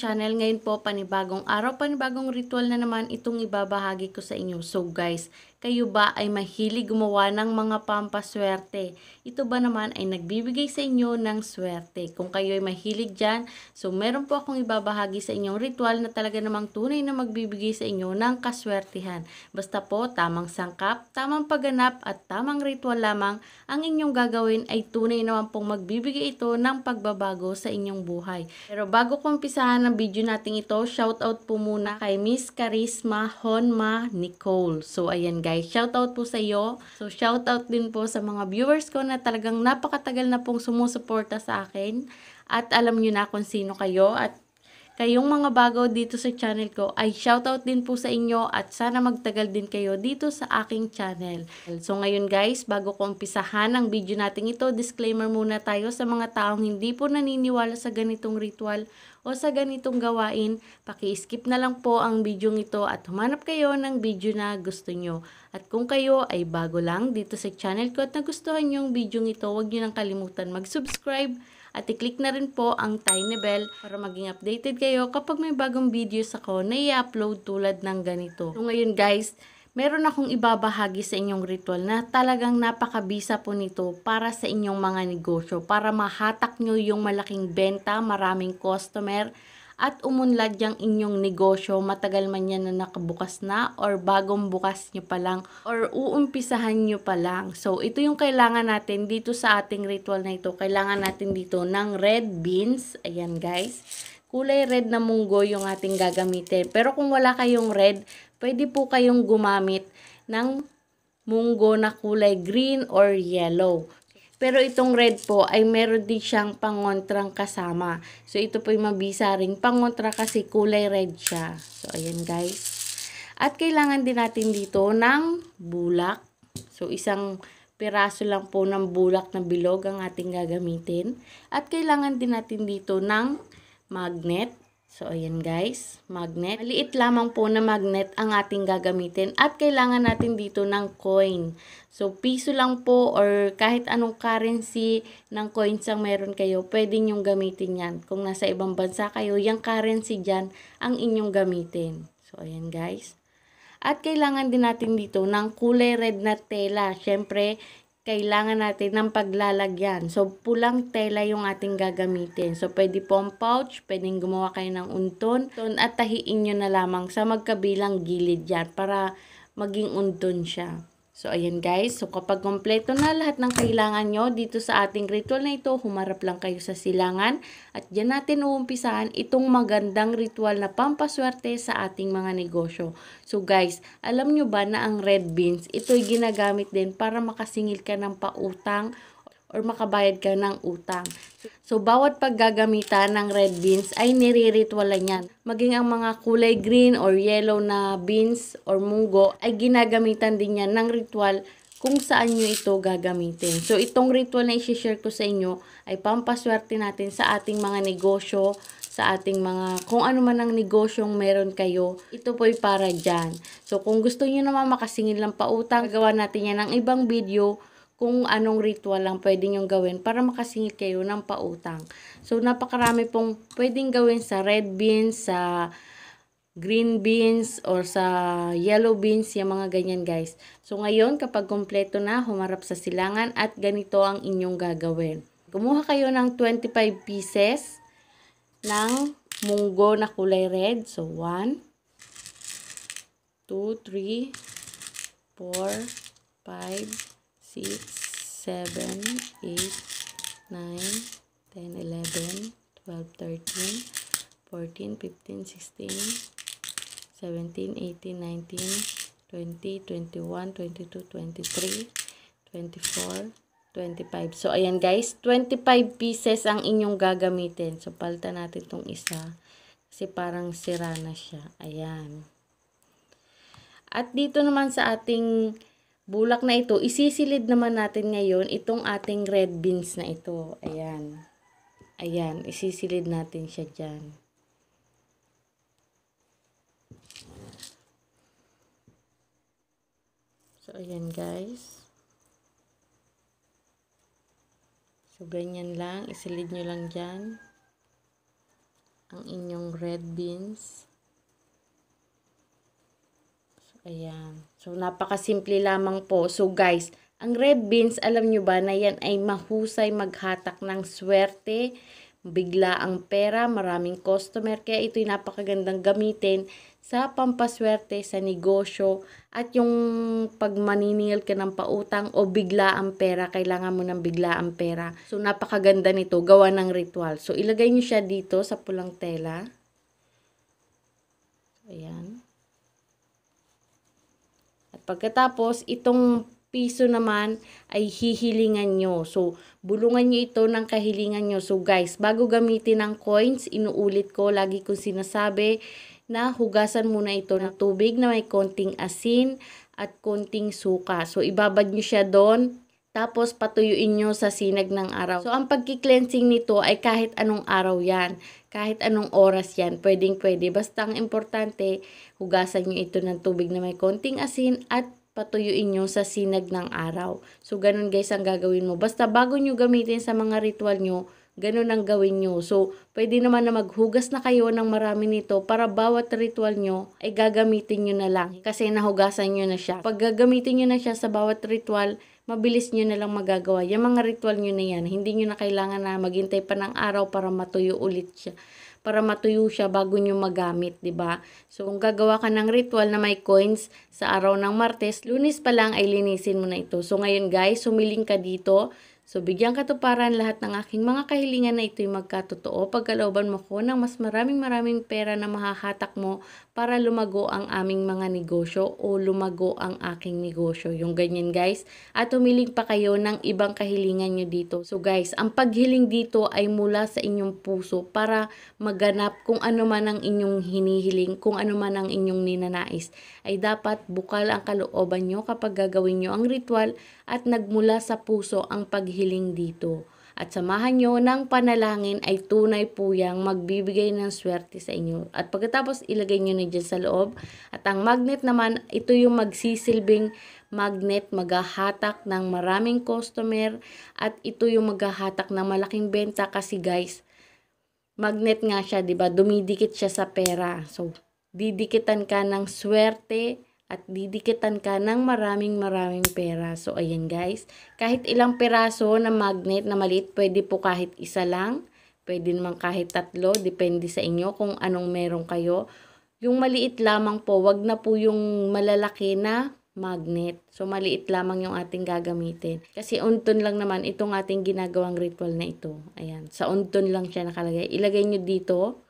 channel. Ngayon po, panibagong araw, panibagong ritual na naman itong ibabahagi ko sa inyo. So guys, kayo ba ay mahilig gumawa ng mga pampaswerte? Ito ba naman ay nagbibigay sa inyo ng swerte? Kung kayo ay mahilig dyan, so meron po akong ibabahagi sa inyong ritual na talaga namang tunay na magbibigay sa inyo ng kaswertihan. Basta po, tamang sangkap, tamang pagganap at tamang ritual lamang ang inyong gagawin ay tunay naman pong magbibigay ito ng pagbabago sa inyong buhay. Pero bago kong pisahan ang video natin ito, shoutout po muna kay Miss Charisma Honma Nicole. So ayan guys, guys. Shoutout po sa iyo. So, shoutout din po sa mga viewers ko na talagang napakatagal na pong sumusuporta sa akin. At alam nyo na kung sino kayo. At kayong mga bago dito sa channel ko ay shoutout din po sa inyo at sana magtagal din kayo dito sa aking channel. So ngayon guys, bago ko umpisahan ang video natin ito, disclaimer muna tayo sa mga taong hindi po naniniwala sa ganitong ritual o sa ganitong gawain, paki-skip na lang po ang video ito at humanap kayo ng video na gusto nyo. At kung kayo ay bago lang dito sa channel ko at nagustuhan yung video ito, huwag nyo nang kalimutan mag-subscribe at i-click na rin po ang tiny bell para maging updated kayo kapag may bagong videos ako na i-upload tulad ng ganito. So ngayon guys, meron akong ibabahagi sa inyong ritual na talagang napakabisa po nito para sa inyong mga negosyo, para mahatak nyo yung malaking benta, maraming customer, at umunlad yung inyong negosyo matagal man yan na nakabukas na or bagong bukas nyo pa lang or uumpisahan nyo pa lang. So, ito yung kailangan natin dito sa ating ritual na ito. Kailangan natin dito ng red beans. Ayan guys kulay red na munggo yung ating gagamitin. Pero kung wala kayong red, pwede po kayong gumamit ng munggo na kulay green or yellow. Pero itong red po ay meron din siyang pangontrang kasama. So ito po yung mabisa ring pangontra kasi kulay red siya. So ayan guys. At kailangan din natin dito ng bulak. So isang piraso lang po ng bulak na bilog ang ating gagamitin. At kailangan din natin dito ng magnet So, ayan guys, magnet. Maliit lamang po na magnet ang ating gagamitin at kailangan natin dito ng coin. So, piso lang po or kahit anong currency ng coins ang meron kayo, pwede nyong gamitin yan. Kung nasa ibang bansa kayo, yung currency dyan ang inyong gamitin. So, ayan guys. At kailangan din natin dito ng kulay red na tela. Siyempre, kailangan natin ng paglalagyan. So, pulang tela yung ating gagamitin. So, pwede po ang pouch, pwedeng gumawa kayo ng unton, unton at tahiin nyo na lamang sa magkabilang gilid yan para maging unton siya. So, ayan guys. So, kapag kompleto na lahat ng kailangan nyo dito sa ating ritual na ito, humarap lang kayo sa silangan. At dyan natin uumpisaan itong magandang ritual na pampaswerte sa ating mga negosyo. So, guys, alam nyo ba na ang red beans, ito'y ginagamit din para makasingil ka ng pautang or makabayad ka ng utang. So, bawat paggagamitan ng red beans ay niriritwalan yan. Maging ang mga kulay green or yellow na beans or munggo ay ginagamitan din yan ng ritual kung saan nyo ito gagamitin. So, itong ritual na isi-share ko sa inyo ay pampaswerte natin sa ating mga negosyo, sa ating mga kung ano man ang negosyong meron kayo, ito po ay para dyan. So, kung gusto nyo naman makasingil lang pautang, gawa natin yan ng ibang video kung anong ritual lang pwede nyong gawin para makasingit kayo ng pautang. So, napakarami pong pwedeng gawin sa red beans, sa green beans, or sa yellow beans, yung mga ganyan guys. So, ngayon kapag kompleto na, humarap sa silangan at ganito ang inyong gagawin. Kumuha kayo ng 25 pieces ng munggo na kulay red. So, 1, 2, 3, 4, 5, 6, 7, 8, 9, 10, 11, 12, 13, 14, 15, 16, 17, 18, 19, 20, 21, 22, 23, 24, 25. So, ayan guys, 25 pieces ang inyong gagamitin. So, palitan natin tong isa. Kasi parang sira na siya. Ayan. At dito naman sa ating bulak na ito, isisilid naman natin ngayon itong ating red beans na ito. Ayan. Ayan, isisilid natin siya dyan. So, ayan guys. So, ganyan lang. Isilid nyo lang dyan. Ang inyong red beans. Ayan. So, napakasimple lamang po. So, guys, ang red beans, alam nyo ba na yan ay mahusay maghatak ng swerte, bigla ang pera, maraming customer. Kaya ito'y napakagandang gamitin sa pampaswerte sa negosyo at yung pag maniningil ka ng pautang o bigla ang pera, kailangan mo ng bigla ang pera. So napakaganda nito, gawa ng ritual. So ilagay nyo siya dito sa pulang tela. Ayan. Pagkatapos, itong piso naman ay hihilingan nyo. So, bulungan nyo ito ng kahilingan nyo. So, guys, bago gamitin ang coins, inuulit ko, lagi kong sinasabi na hugasan muna ito ng tubig na may konting asin at konting suka. So, ibabad nyo siya doon. Tapos, patuyuin nyo sa sinag ng araw. So, ang pagki-cleansing nito ay kahit anong araw yan. Kahit anong oras yan, pwedeng pwede. Basta ang importante, hugasan nyo ito ng tubig na may konting asin at patuyuin nyo sa sinag ng araw. So, ganun guys ang gagawin mo. Basta bago nyo gamitin sa mga ritual nyo, ganun ang gawin nyo. So, pwede naman na maghugas na kayo ng marami nito para bawat ritual nyo ay gagamitin nyo na lang. Kasi nahugasan nyo na siya. Pag gagamitin nyo na siya sa bawat ritual, mabilis nyo na lang magagawa. Yung mga ritual nyo na yan, hindi nyo na kailangan na maghintay pa ng araw para matuyo ulit siya para matuyo siya bago nyo magamit, ba diba? So, kung gagawa ka ng ritual na may coins sa araw ng Martes, lunis pa lang ay linisin mo na ito. So, ngayon guys, sumiling ka dito So bigyan katuparan lahat ng aking mga kahilingan na ito'y magkatotoo. Pagkalooban mo ko ng mas maraming maraming pera na mahahatak mo para lumago ang aming mga negosyo o lumago ang aking negosyo. Yung ganyan guys. At humiling pa kayo ng ibang kahilingan nyo dito. So guys, ang paghiling dito ay mula sa inyong puso para maganap kung ano man ang inyong hinihiling, kung ano man ang inyong ninanais. Ay dapat bukal ang kalooban nyo kapag gagawin nyo ang ritual at nagmula sa puso ang paghiling maghiling dito. At samahan nyo ng panalangin ay tunay po yang magbibigay ng swerte sa inyo. At pagkatapos ilagay nyo na dyan sa loob. At ang magnet naman, ito yung magsisilbing magnet, maghahatak ng maraming customer. At ito yung maghahatak ng malaking benta kasi guys, magnet nga siya, 'di ba? Dumidikit siya sa pera. So, didikitan ka ng swerte at didikitan ka ng maraming maraming pera. So, ayan guys. Kahit ilang peraso na magnet na maliit, pwede po kahit isa lang. Pwede naman kahit tatlo. Depende sa inyo kung anong meron kayo. Yung maliit lamang po, wag na po yung malalaki na magnet. So, maliit lamang yung ating gagamitin. Kasi unton lang naman itong ating ginagawang ritual na ito. Ayan. Sa unton lang siya nakalagay. Ilagay nyo dito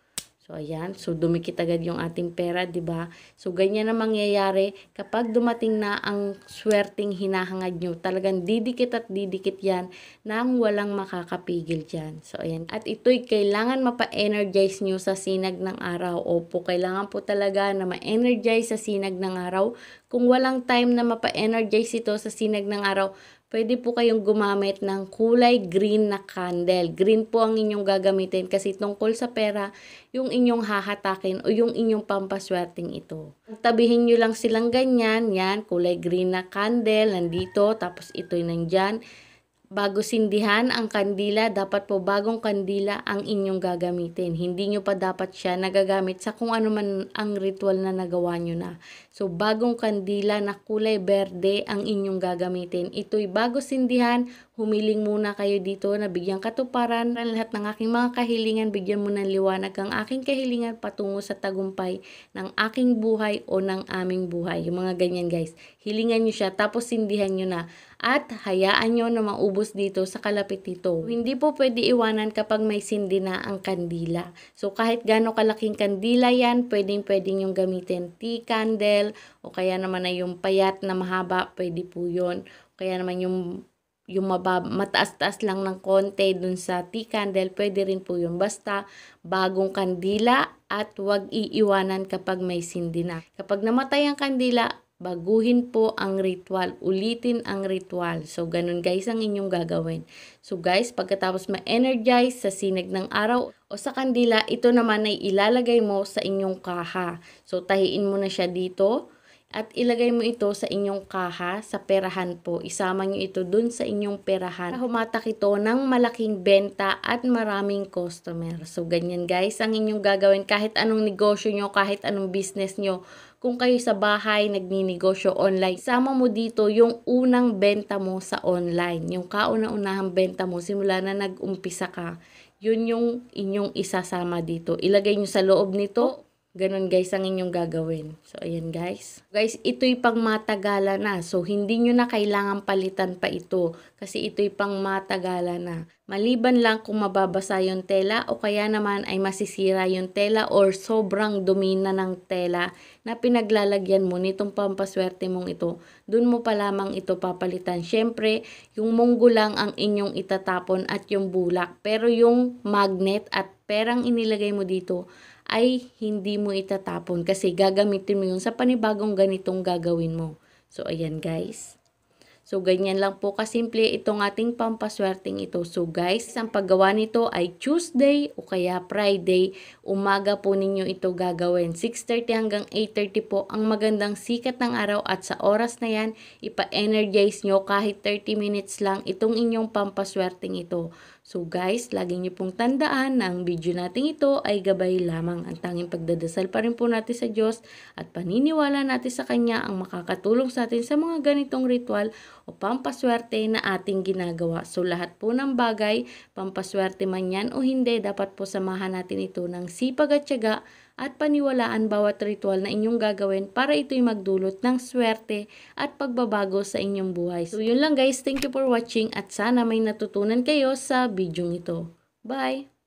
So, ayan. So, dumikit agad yung ating pera, ba diba? So, ganyan na mangyayari kapag dumating na ang swerteng hinahangad nyo. Talagang didikit at didikit yan nang walang makakapigil dyan. So, ayan. At ito'y kailangan mapa-energize nyo sa sinag ng araw. Opo, kailangan po talaga na ma-energize sa sinag ng araw. Kung walang time na mapa-energize ito sa sinag ng araw, pwede po kayong gumamit ng kulay green na candle. Green po ang inyong gagamitin kasi tungkol sa pera, yung inyong hahatakin o yung inyong pampaswerting ito. Tabihin nyo lang silang ganyan, yan, kulay green na candle, nandito, tapos ito'y nandyan. Bago sindihan ang kandila, dapat po bagong kandila ang inyong gagamitin. Hindi nyo pa dapat siya nagagamit sa kung ano man ang ritual na nagawa nyo na. So, bagong kandila na kulay berde ang inyong gagamitin. Ito'y bago sindihan, humiling muna kayo dito na bigyan katuparan ang lahat ng aking mga kahilingan. Bigyan mo ng liwanag ang aking kahilingan patungo sa tagumpay ng aking buhay o ng aming buhay. Yung mga ganyan guys. Hilingan nyo siya tapos sindihan nyo na at hayaan nyo na maubos dito sa kalapit nito. Hindi po pwede iwanan kapag may sindi na ang kandila. So kahit gaano kalaking kandila yan, pwedeng pwedeng yung gamitin tea candle o kaya naman na yung payat na mahaba, pwede po yun. O kaya naman yung yung mataas-taas lang ng konti dun sa tea candle, pwede rin po yun. Basta bagong kandila at wag iiwanan kapag may sindi na. Kapag namatay ang kandila, baguhin po ang ritual, ulitin ang ritual. So, ganun guys ang inyong gagawin. So guys, pagkatapos ma-energize sa sinag ng araw o sa kandila, ito naman ay ilalagay mo sa inyong kaha. So, tahiin mo na siya dito at ilagay mo ito sa inyong kaha, sa perahan po. Isama niyo ito dun sa inyong perahan. Humatak ito ng malaking benta at maraming customer. So, ganyan guys ang inyong gagawin. Kahit anong negosyo nyo, kahit anong business nyo, kung kayo sa bahay nagninegosyo online, sama mo dito yung unang benta mo sa online. Yung kauna-unahang benta mo simula na nag-umpisa ka. Yun yung inyong isasama dito. Ilagay nyo sa loob nito Ganun guys ang inyong gagawin. So ayan guys. Guys, ito'y pang matagala na. So hindi nyo na kailangan palitan pa ito kasi ito'y pang na. Maliban lang kung mababasa yung tela o kaya naman ay masisira yung tela or sobrang dumi na ng tela na pinaglalagyan mo nitong pampaswerte mong ito. Doon mo pa lamang ito papalitan. Siyempre, yung munggo lang ang inyong itatapon at yung bulak. Pero yung magnet at perang inilagay mo dito ay hindi mo itatapon kasi gagamitin mo yun sa panibagong ganitong gagawin mo. So, ayan guys. So, ganyan lang po kasimple itong ating pampaswerteng ito. So, guys, ang paggawa nito ay Tuesday o kaya Friday. Umaga po ninyo ito gagawin. 6.30 hanggang 8.30 po ang magandang sikat ng araw at sa oras na yan, ipa-energize nyo kahit 30 minutes lang itong inyong pampaswerteng ito. So guys, laging niyo pong tandaan na ang video natin ito ay gabay lamang. Ang tanging pagdadasal pa rin po natin sa Diyos at paniniwala natin sa Kanya ang makakatulong sa atin sa mga ganitong ritual o pampaswerte na ating ginagawa. So lahat po ng bagay, pampaswerte man yan o hindi, dapat po samahan natin ito ng sipag at syaga at paniwalaan bawat ritual na inyong gagawin para ito'y magdulot ng swerte at pagbabago sa inyong buhay. So yun lang guys, thank you for watching at sana may natutunan kayo sa video ito. Bye!